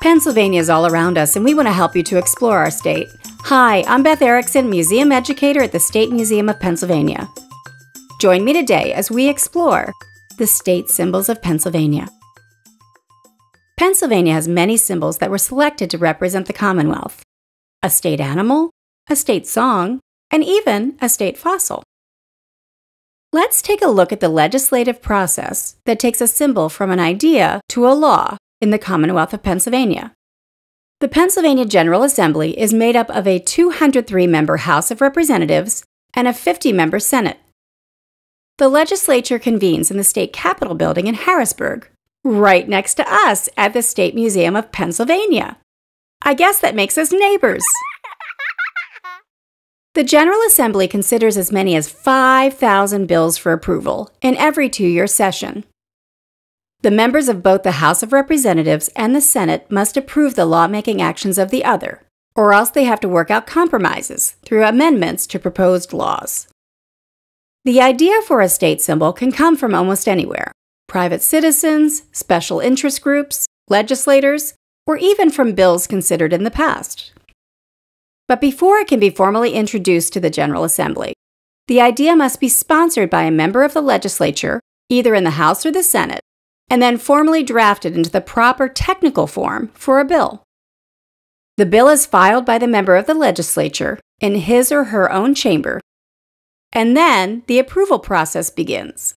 Pennsylvania is all around us, and we want to help you to explore our state. Hi, I'm Beth Erickson, museum educator at the State Museum of Pennsylvania. Join me today as we explore the state symbols of Pennsylvania. Pennsylvania has many symbols that were selected to represent the Commonwealth a state animal, a state song, and even a state fossil. Let's take a look at the legislative process that takes a symbol from an idea to a law in the Commonwealth of Pennsylvania. The Pennsylvania General Assembly is made up of a 203 member House of Representatives and a 50 member Senate. The legislature convenes in the state capitol building in Harrisburg, right next to us at the State Museum of Pennsylvania. I guess that makes us neighbors. the General Assembly considers as many as 5,000 bills for approval in every two year session. The members of both the House of Representatives and the Senate must approve the lawmaking actions of the other, or else they have to work out compromises through amendments to proposed laws. The idea for a state symbol can come from almost anywhere private citizens, special interest groups, legislators, or even from bills considered in the past. But before it can be formally introduced to the General Assembly, the idea must be sponsored by a member of the legislature, either in the House or the Senate, and then formally drafted into the proper technical form for a bill. The bill is filed by the member of the legislature in his or her own chamber, and then the approval process begins.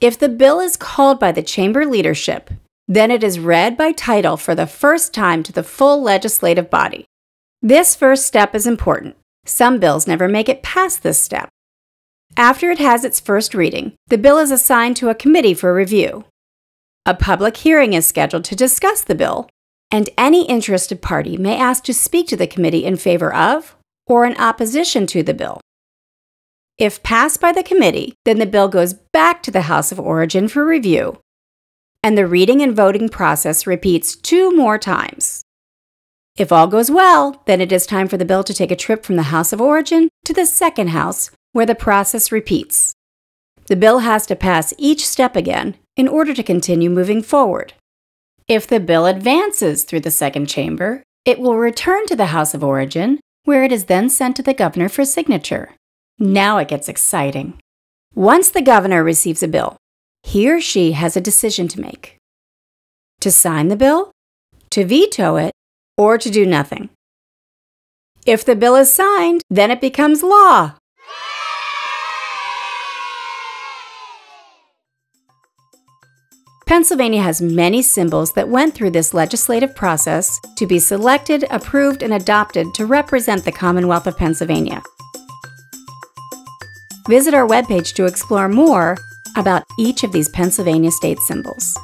If the bill is called by the chamber leadership, then it is read by title for the first time to the full legislative body. This first step is important. Some bills never make it past this step. After it has its first reading, the bill is assigned to a committee for review, a public hearing is scheduled to discuss the bill, and any interested party may ask to speak to the committee in favor of or in opposition to the bill. If passed by the committee, then the bill goes back to the House of Origin for review, and the reading and voting process repeats two more times. If all goes well, then it is time for the bill to take a trip from the House of Origin to the second house, where the process repeats. The bill has to pass each step again in order to continue moving forward. If the bill advances through the second chamber, it will return to the House of Origin, where it is then sent to the governor for signature. Now it gets exciting. Once the governor receives a bill, he or she has a decision to make to sign the bill, to veto it, or to do nothing. If the bill is signed, then it becomes law. Pennsylvania has many symbols that went through this legislative process to be selected, approved, and adopted to represent the Commonwealth of Pennsylvania. Visit our webpage to explore more about each of these Pennsylvania state symbols.